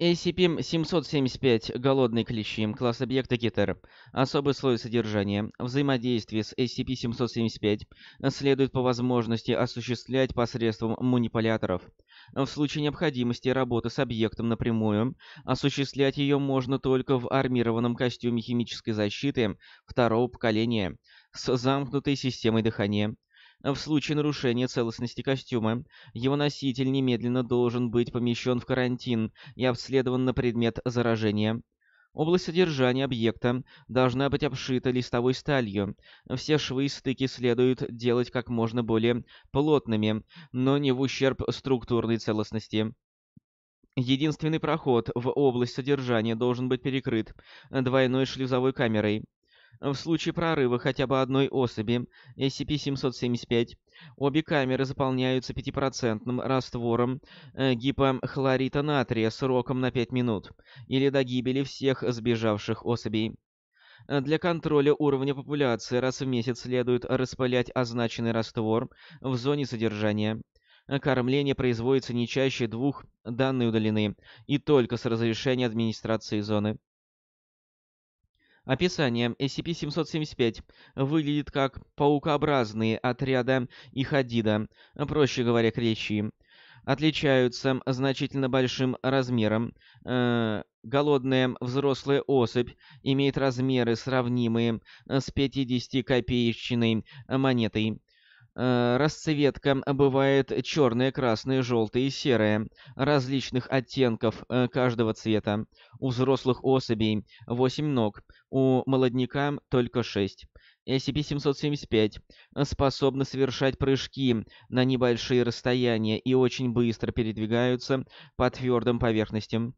SCP-775 «Голодный клещим», класс объекта Китер, особый слой содержания, взаимодействие с SCP-775 следует по возможности осуществлять посредством манипуляторов. В случае необходимости работы с объектом напрямую, осуществлять ее можно только в армированном костюме химической защиты второго поколения с замкнутой системой дыхания, в случае нарушения целостности костюма, его носитель немедленно должен быть помещен в карантин и обследован на предмет заражения. Область содержания объекта должна быть обшита листовой сталью. Все швы и стыки следует делать как можно более плотными, но не в ущерб структурной целостности. Единственный проход в область содержания должен быть перекрыт двойной шлюзовой камерой. В случае прорыва хотя бы одной особи SCP-775 обе камеры заполняются 5% раствором э, гипохлорита натрия сроком на 5 минут или до гибели всех сбежавших особей. Э, для контроля уровня популяции раз в месяц следует распылять означенный раствор в зоне содержания. Э, кормление производится не чаще двух, данные удалены, и только с разрешения администрации зоны. Описание. SCP-775 выглядит как паукообразные отряда и хадида, проще говоря, кречи. Отличаются значительно большим размером. Э, голодная взрослая особь имеет размеры, сравнимые с 50-копеечной монетой. Э, расцветка э, бывает черная, красная, желтая и серая, различных оттенков э, каждого цвета. У взрослых особей 8 ног, у молодняка только 6. SCP-775 способны совершать прыжки на небольшие расстояния и очень быстро передвигаются по твердым поверхностям.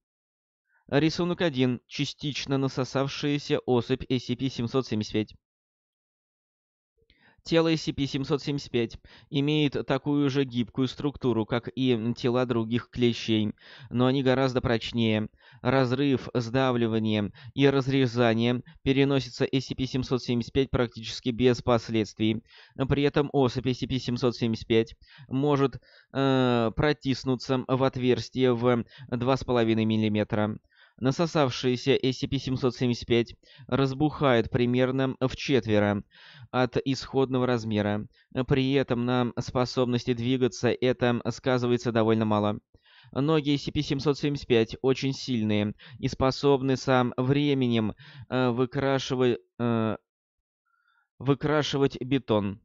Рисунок 1. Частично насосавшаяся особь SCP-775. Тело SCP-775 имеет такую же гибкую структуру, как и тела других клещей, но они гораздо прочнее. Разрыв, сдавливание и разрезание переносится SCP-775 практически без последствий. При этом особь SCP-775 может э, протиснуться в отверстие в 2,5 мм насосавшийся SCP-775 разбухает примерно в четверо от исходного размера. При этом на способности двигаться это сказывается довольно мало. Ноги SCP-775 очень сильные и способны со временем э, выкрашивать, э, выкрашивать бетон.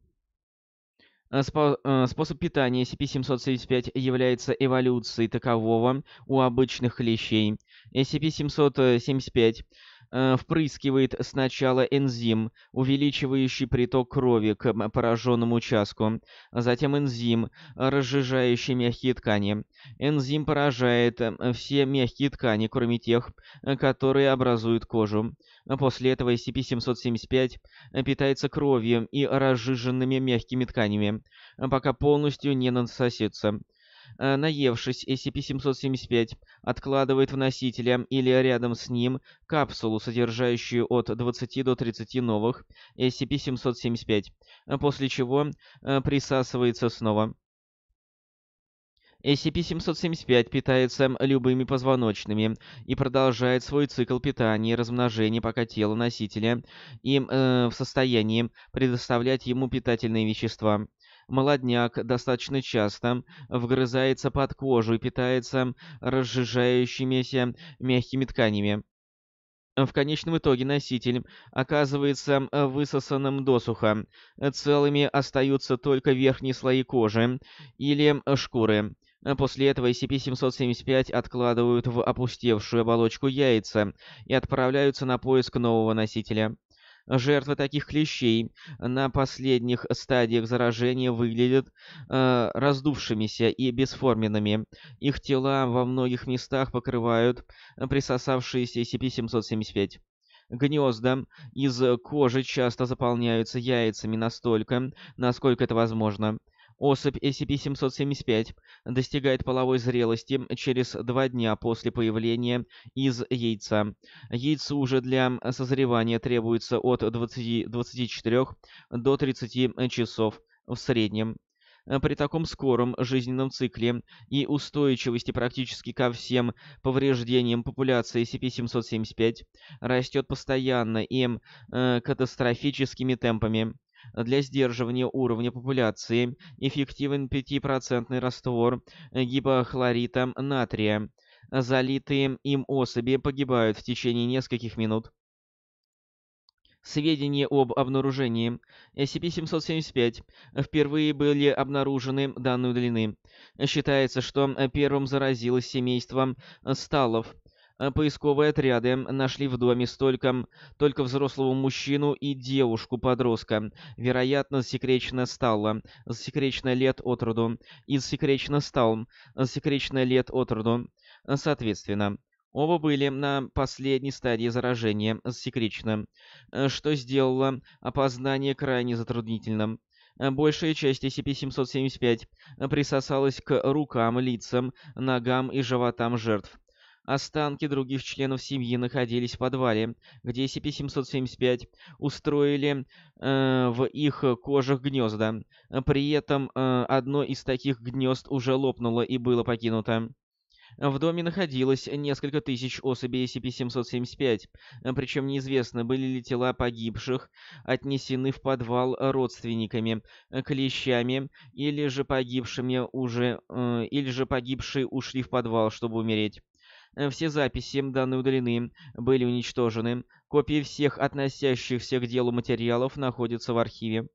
Э, э, способ питания SCP-775 является эволюцией такового у обычных клещей. SCP-775 Э, впрыскивает сначала энзим, увеличивающий приток крови к пораженному участку, а затем энзим, разжижающий мягкие ткани. Энзим поражает э, все мягкие ткани, кроме тех, э, которые образуют кожу. После этого SCP-775 питается кровью и разжиженными мягкими тканями, пока полностью не насосится. Э, наевшись SCP-775, откладывает в носителе или рядом с ним капсулу, содержащую от 20 до 30 новых SCP-775, после чего э, присасывается снова. SCP-775 питается любыми позвоночными и продолжает свой цикл питания и размножения, пока тело носителя им э, в состоянии предоставлять ему питательные вещества молодняк достаточно часто вгрызается под кожу и питается разжижающимися мягкими тканями. В конечном итоге носитель оказывается высосанным досуха. Целыми остаются только верхние слои кожи или шкуры. После этого SCP-775 откладывают в опустевшую оболочку яйца и отправляются на поиск нового носителя. Жертвы таких клещей на последних стадиях заражения выглядят э, раздувшимися и бесформенными. Их тела во многих местах покрывают э, присосавшиеся SCP-775. Гнезда из кожи часто заполняются яйцами настолько, насколько это возможно. Особь SCP-775 достигает половой зрелости через два дня после появления из яйца. Яйцу уже для созревания требуется от 20, 24 до 30 часов в среднем. При таком скором жизненном цикле и устойчивости практически ко всем повреждениям популяции SCP-775 растет постоянно и э, катастрофическими темпами для сдерживания уровня популяции эффективен 5% раствор гипохлорита натрия. Залитые им особи погибают в течение нескольких минут. Сведения об обнаружении. SCP-775 впервые были обнаружены данной длины. Считается, что первым заразилось семейство сталов – Э, поисковые отряды нашли в доме столько только взрослого мужчину и девушку-подростка. Вероятно, секречно стало. Секречно лет от роду. И секречно стал. Секречно лет от роду. Соответственно. Оба были на последней стадии заражения, секречно, э, что сделало опознание крайне затруднительным. Э, большая часть SCP-775 присосалась к рукам, лицам, ногам и животам жертв. Останки других членов семьи находились в подвале, где SCP-775 устроили э, в их кожах гнезда. При этом э, одно из таких гнезд уже лопнуло и было покинуто. В доме находилось несколько тысяч особей SCP-775, причем неизвестно, были ли тела погибших отнесены в подвал родственниками, э, клещами, или же погибшими уже, э, или же погибшие ушли в подвал, чтобы умереть. Э, все записи, данные удалены, были уничтожены. Копии всех относящихся к делу материалов находятся в архиве.